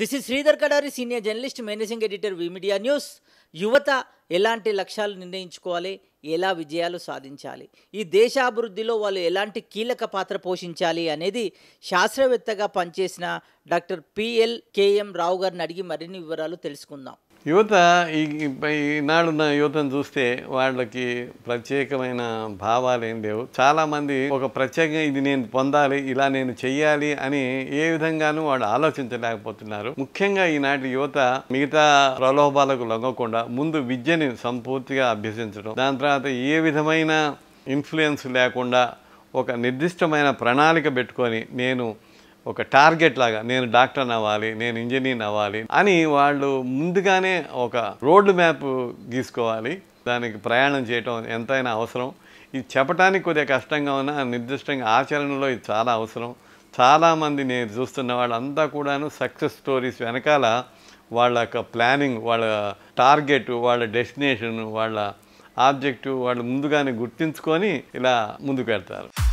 this is Sridhar Kadari senior journalist managing editor media news యువత ఎలాంటి లక్ష్యాలు నిర్ణయించుకోవాలి ఎలా విజయాలు సాధించాలి ఈ దేశాభివృద్ధిలో వాళ్ళు ఎలాంటి కీలక పాత్ర పోషించాలి అనేది శాస్త్రవేత్తగా పనిచేసిన డాక్టర్ పిఎల్ కేఎం రావు గారిని అడిగి మరిన్ని వివరాలు తెలుసుకుందాం యువత ఈ ఈనాడున్న యువతను చూస్తే వాళ్ళకి ప్రత్యేకమైన భావాలు ఏం లేవు చాలామంది ఒక ప్రత్యేకంగా ఇది నేను పొందాలి ఇలా నేను చెయ్యాలి అని ఏ విధంగానూ వాళ్ళు ఆలోచించలేకపోతున్నారు ముఖ్యంగా ఈనాటి యువత మిగతా ప్రలోభాలకు లొంగకుండా ముందు విద్యని సంపూర్తిగా అభ్యసించడం దాని తర్వాత ఏ విధమైన ఇన్ఫ్లుయెన్స్ లేకుండా ఒక నిర్దిష్టమైన ప్రణాళిక పెట్టుకొని నేను ఒక టార్గెట్ లాగా నేను డాక్టర్ అవ్వాలి నేను ఇంజనీర్ అవ్వాలి అని వాళ్ళు ముందుగానే ఒక రోడ్డు మ్యాప్ గీసుకోవాలి దానికి ప్రయాణం చేయటం ఎంతైనా అవసరం ఇది చెప్పడానికి కొద్దిగా కష్టంగా ఉన్నా నిర్దిష్టంగా ఆచరణలో ఇది చాలా అవసరం చాలామంది నేను చూస్తున్న వాళ్ళంతా కూడాను సక్సెస్ స్టోరీస్ వెనకాల వాళ్ళ యొక్క ప్లానింగ్ వాళ్ళ టార్గెట్ వాళ్ళ డెస్టినేషన్ వాళ్ళ ఆబ్జెక్టివ్ వాళ్ళు ముందుగానే గుర్తించుకొని ఇలా ముందుకు వెళ్తారు